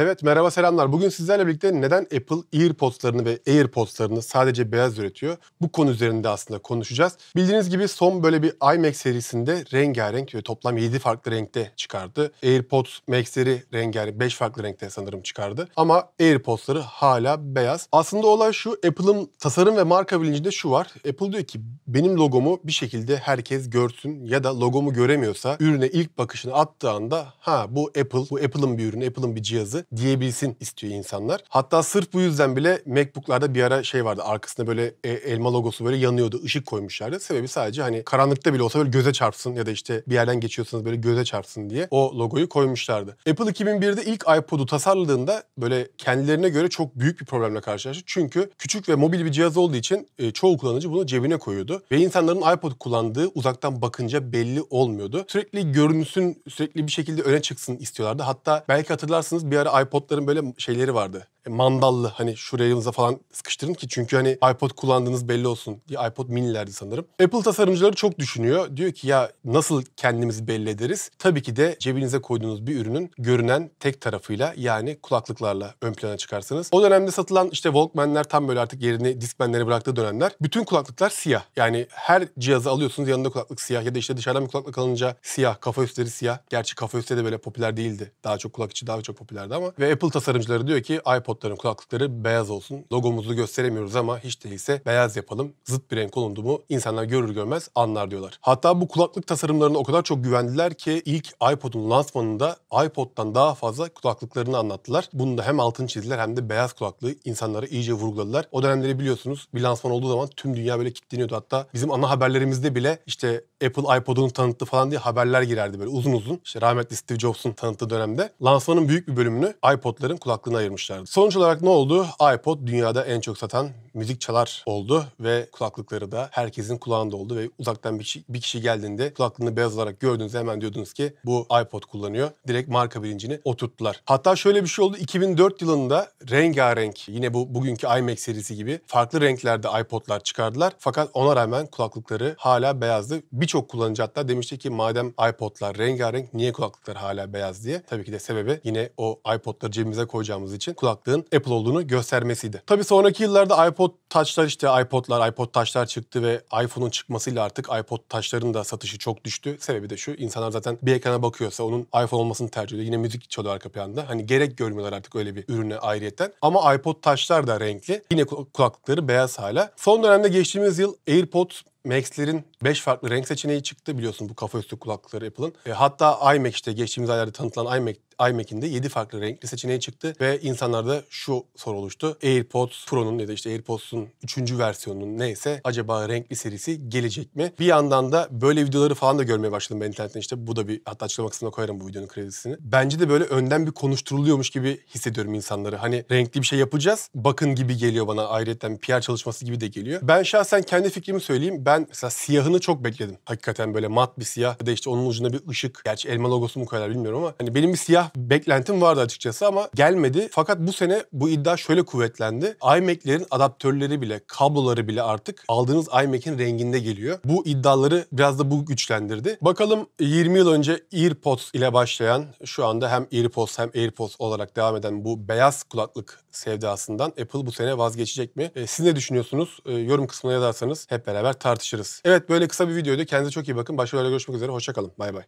Evet merhaba selamlar. Bugün sizlerle birlikte neden Apple EarPods'larını ve AirPods'larını sadece beyaz üretiyor? Bu konu üzerinde aslında konuşacağız. Bildiğiniz gibi son böyle bir iMac serisinde rengarenk ve toplam 7 farklı renkte çıkardı. AirPods Max'leri rengarenk 5 farklı renkte sanırım çıkardı. Ama AirPods'ları hala beyaz. Aslında olay şu Apple'ın tasarım ve marka bilincinde şu var. Apple diyor ki benim logomu bir şekilde herkes görsün ya da logomu göremiyorsa ürüne ilk bakışını attığı anda ha bu Apple, bu Apple'ın bir ürünü, Apple'ın bir cihazı diyebilsin istiyor insanlar. Hatta sırf bu yüzden bile MacBook'larda bir ara şey vardı. Arkasında böyle e, elma logosu böyle yanıyordu. ışık koymuşlardı. Sebebi sadece hani karanlıkta bile olsa böyle göze çarpsın ya da işte bir yerden geçiyorsanız böyle göze çarpsın diye o logoyu koymuşlardı. Apple 2001'de ilk iPod'u tasarladığında böyle kendilerine göre çok büyük bir problemle karşılaştı. Çünkü küçük ve mobil bir cihaz olduğu için e, çoğu kullanıcı bunu cebine koyuyordu. Ve insanların iPod kullandığı uzaktan bakınca belli olmuyordu. Sürekli görünsün, sürekli bir şekilde öne çıksın istiyorlardı. Hatta belki hatırlarsınız bir ara iPod'ların böyle şeyleri vardı. E, mandallı hani şuraya yanınıza falan sıkıştırın ki çünkü hani iPod kullandığınız belli olsun diye iPod minilerdi sanırım. Apple tasarımcıları çok düşünüyor. Diyor ki ya nasıl kendimizi belli ederiz? Tabii ki de cebinize koyduğunuz bir ürünün görünen tek tarafıyla yani kulaklıklarla ön plana çıkarsınız. O dönemde satılan işte Walkman'ler tam böyle artık yerini Discman'lere bıraktığı dönemler. Bütün kulaklıklar siyah. Yani her cihazı alıyorsunuz yanında kulaklık siyah ya da işte dışarıdan bir kulaklık alınca siyah, kafa üstleri siyah. Gerçi kafa üstleri de böyle popüler değildi. Daha çok kulak içi daha çok popülerdi ama. Ve Apple tasarımcıları diyor ki iPod topların kulaklıkları beyaz olsun. Logomuzu gösteremiyoruz ama hiç değilse beyaz yapalım. Zıt bir renk olundu mu insanlar görür görmez anlar diyorlar. Hatta bu kulaklık tasarımlarına o kadar çok güvendiler ki ilk iPod'un lansmanında iPod'dan daha fazla kulaklıklarını anlattılar. Bunu da hem altın çizdiler hem de beyaz kulaklığı insanlara iyice vurguladılar. O dönemleri biliyorsunuz bir lansman olduğu zaman tüm dünya böyle kilitleniyordu. Hatta bizim ana haberlerimizde bile işte Apple iPod'unu tanıttı falan diye haberler girerdi böyle uzun uzun. İşte rahmetli Steve Jobs'un tanıttığı dönemde. Lansmanın büyük bir bölümünü iPod'ların kulaklığına ayırmışlardı. Son. Sonuç olarak ne oldu? iPod dünyada en çok satan müzik çalar oldu ve kulaklıkları da herkesin kulağında oldu ve uzaktan bir kişi, bir kişi geldiğinde kulaklığını beyaz olarak gördüğünüz hemen diyordunuz ki bu iPod kullanıyor. Direkt marka bilincini oturttular. Hatta şöyle bir şey oldu. 2004 yılında rengarenk yine bu bugünkü iMac serisi gibi farklı renklerde iPod'lar çıkardılar. Fakat ona rağmen kulaklıkları hala beyazdı. Birçok kullanıcı hatta demişti ki madem iPod'lar rengarenk niye kulaklıklar hala beyaz diye. Tabii ki de sebebi yine o iPod'ları cebimize koyacağımız için kulaklığın Apple olduğunu göstermesiydi. Tabii sonraki yıllarda iPod iPod taçlar işte iPod'lar, iPod Touchlar çıktı ve iPhone'un çıkmasıyla artık iPod Touchların da satışı çok düştü. Sebebi de şu insanlar zaten bir ekrana bakıyorsa onun iPhone olmasını tercih ediyor. Yine müzik çalıyor arka planda. Hani gerek görmüyorlar artık öyle bir ürüne ayrıyeten. Ama iPod Touchlar da renkli. Yine kulaklıkları beyaz hala. Son dönemde geçtiğimiz yıl AirPod Max'lerin 5 farklı renk seçeneği çıktı biliyorsun bu kafa üstü kulaklıkları Apple'ın. E, hatta iMac işte geçtiğimiz aylarda tanıtılan iMac iMac'in de 7 farklı renkli seçeneği çıktı ve insanlarda şu soru oluştu. AirPods Pro'nun ya da işte AirPods'un 3. versiyonunun neyse acaba renkli serisi gelecek mi? Bir yandan da böyle videoları falan da görmeye başladım ben internetten işte. Bu da bir hatta açıklama kısmına koyarım bu videonun kredisini. Bence de böyle önden bir konuşturuluyormuş gibi hissediyorum insanları. Hani renkli bir şey yapacağız. Bakın gibi geliyor bana. Ayrıca PR çalışması gibi de geliyor. Ben şahsen kendi fikrimi söyleyeyim. Ben mesela siyahını çok bekledim. Hakikaten böyle mat bir siyah ya da işte onun ucuna bir ışık. Gerçi elma logosu mu koyarlar bilmiyorum ama hani benim bir siyah beklentim vardı açıkçası ama gelmedi. Fakat bu sene bu iddia şöyle kuvvetlendi. iMac'lerin adaptörleri bile, kabloları bile artık aldığınız iMac'in renginde geliyor. Bu iddiaları biraz da bu güçlendirdi. Bakalım 20 yıl önce AirPods ile başlayan şu anda hem AirPods hem AirPods olarak devam eden bu beyaz kulaklık sevdasından Apple bu sene vazgeçecek mi? E, siz ne düşünüyorsunuz? E, yorum kısmına yazarsanız hep beraber tartışırız. Evet böyle kısa bir videoydu. Kendinize çok iyi bakın. Başka görüşmek üzere. Hoşçakalın. Bay bay.